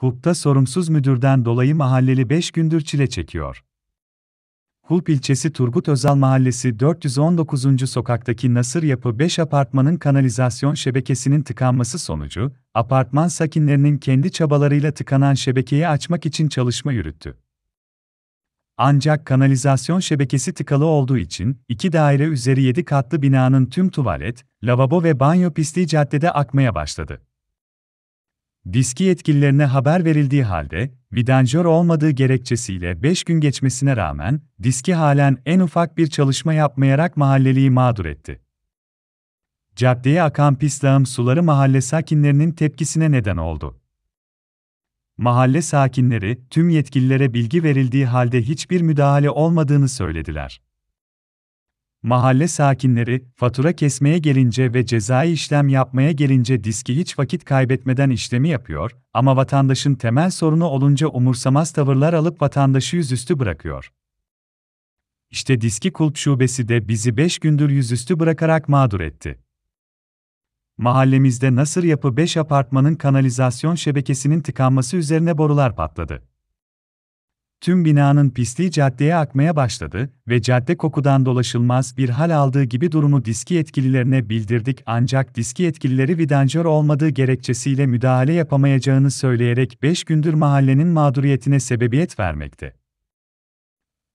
Hulp'ta sorumsuz müdürden dolayı mahalleli 5 gündür çile çekiyor. Hulp ilçesi Turgut Özal Mahallesi 419. sokaktaki Nasır Yapı 5 apartmanın kanalizasyon şebekesinin tıkanması sonucu, apartman sakinlerinin kendi çabalarıyla tıkanan şebekeyi açmak için çalışma yürüttü. Ancak kanalizasyon şebekesi tıkalı olduğu için, iki daire üzeri 7 katlı binanın tüm tuvalet, lavabo ve banyo pisliği caddede akmaya başladı. Diski yetkililerine haber verildiği halde, vidanjör olmadığı gerekçesiyle 5 gün geçmesine rağmen, diski halen en ufak bir çalışma yapmayarak mahalleliği mağdur etti. Caddeye akan pis lağım suları mahalle sakinlerinin tepkisine neden oldu. Mahalle sakinleri, tüm yetkililere bilgi verildiği halde hiçbir müdahale olmadığını söylediler. Mahalle sakinleri, fatura kesmeye gelince ve cezai işlem yapmaya gelince diski hiç vakit kaybetmeden işlemi yapıyor ama vatandaşın temel sorunu olunca umursamaz tavırlar alıp vatandaşı yüzüstü bırakıyor. İşte diski kulp şubesi de bizi 5 gündür yüzüstü bırakarak mağdur etti. Mahallemizde Nasır Yapı 5 apartmanın kanalizasyon şebekesinin tıkanması üzerine borular patladı. Tüm binanın pisliği caddeye akmaya başladı ve cadde kokudan dolaşılmaz bir hal aldığı gibi durumu diski yetkililerine bildirdik ancak diski yetkilileri vidanjör olmadığı gerekçesiyle müdahale yapamayacağını söyleyerek 5 gündür mahallenin mağduriyetine sebebiyet vermekte.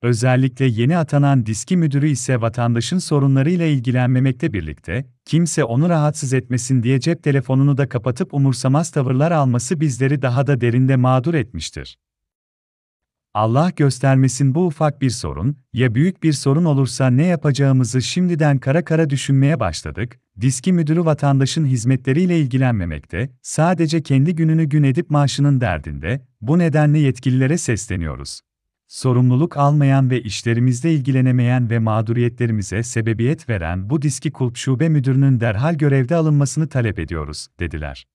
Özellikle yeni atanan diski müdürü ise vatandaşın sorunlarıyla ilgilenmemekte birlikte, kimse onu rahatsız etmesin diye cep telefonunu da kapatıp umursamaz tavırlar alması bizleri daha da derinde mağdur etmiştir. Allah göstermesin bu ufak bir sorun, ya büyük bir sorun olursa ne yapacağımızı şimdiden kara kara düşünmeye başladık, diski müdürü vatandaşın hizmetleriyle ilgilenmemekte, sadece kendi gününü gün edip maaşının derdinde, bu nedenle yetkililere sesleniyoruz. Sorumluluk almayan ve işlerimizde ilgilenemeyen ve mağduriyetlerimize sebebiyet veren bu diski kulp şube müdürünün derhal görevde alınmasını talep ediyoruz, dediler.